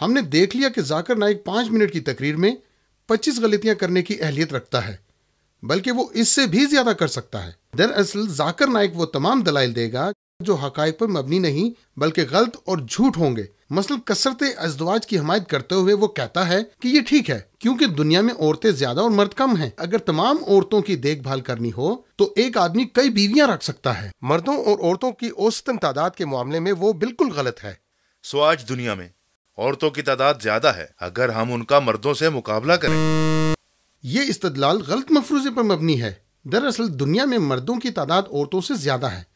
हमने देख लिया कि जाकर नाइक पांच मिनट की तकरीर में पच्चीस गलतियां करने की अहलियत रखता है बल्कि वो इससे भी ज्यादा कर सकता है दरअसल जाकर नाइक वो तमाम दलाइल देगा जो हक पर मबनी नहीं बल्कि गलत और झूठ होंगे मसल कसरत अजदवाज की हमायत करते हुए वो कहता है कि ये ठीक है क्योंकि दुनिया में औरतें ज्यादा और मर्द कम हैं। अगर तमाम औरतों की देखभाल करनी हो तो एक आदमी कई बीवियां रख सकता है मर्दों और औरतों की औसतन तादाद के मामले में वो बिल्कुल गलत है सो आज दुनिया में औरतों की तादाद ज्यादा है अगर हम उनका मर्दों से मुकाबला करें ये इस्तदलाल गलत मफरूजे पर मबनी है दरअसल दुनिया में मर्दों की तादाद औरतों से ज्यादा है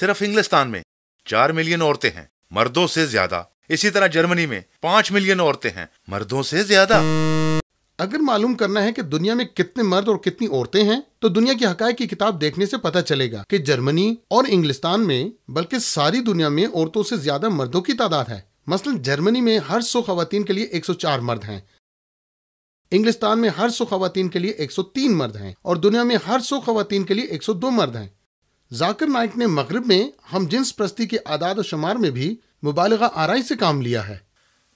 सिर्फ इंग्लिस्तान में चार मिलियन औरतें हैं मर्दों से ज्यादा इसी तरह जर्मनी में पांच मिलियन औरतें हैं मर्दों से ज्यादा अगर मालूम करना है कि दुनिया में कितने मर्द और कितनी औरतें हैं तो दुनिया की हकायक की किताब देखने से पता चलेगा कि जर्मनी और इंग्लिस्तान में बल्कि सारी दुनिया में औरतों से ज्यादा मर्दों की तादाद है मसलन जर्मनी में हर सौ खातन के लिए 104 मर्द हैं इंग्लिस्तान में हर सौ खातन के लिए 103 मर्द हैं और दुनिया में हर सौ खातन के लिए 102 मर्द हैं जाकिर नाइक ने मगरब में हम जिन्स प्रस्ती के आदाद और शुमार में भी मुबालगा आरई से काम लिया है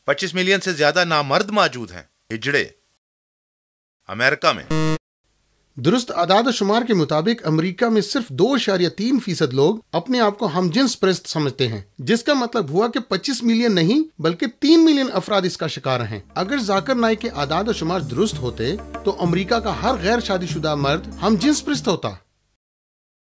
25 मिलियन से ज्यादा नामर्द मौजूद हैं हिजड़े अमेरिका में दुरुस्त आदाद शुमार के मुताबिक अमेरिका में सिर्फ दो इशारिया तीन फीसद लोग अपने आप को हम हमजिन्स प्रस्त समझते हैं जिसका मतलब हुआ कि 25 मिलियन नहीं बल्कि 3 मिलियन अफराद इसका शिकार हैं अगर जाकर नाई के आदाद शुमार दुरुस्त होते तो अमेरिका का हर गैर शादीशुदा मर्द हम जिन्स प्रस्त होता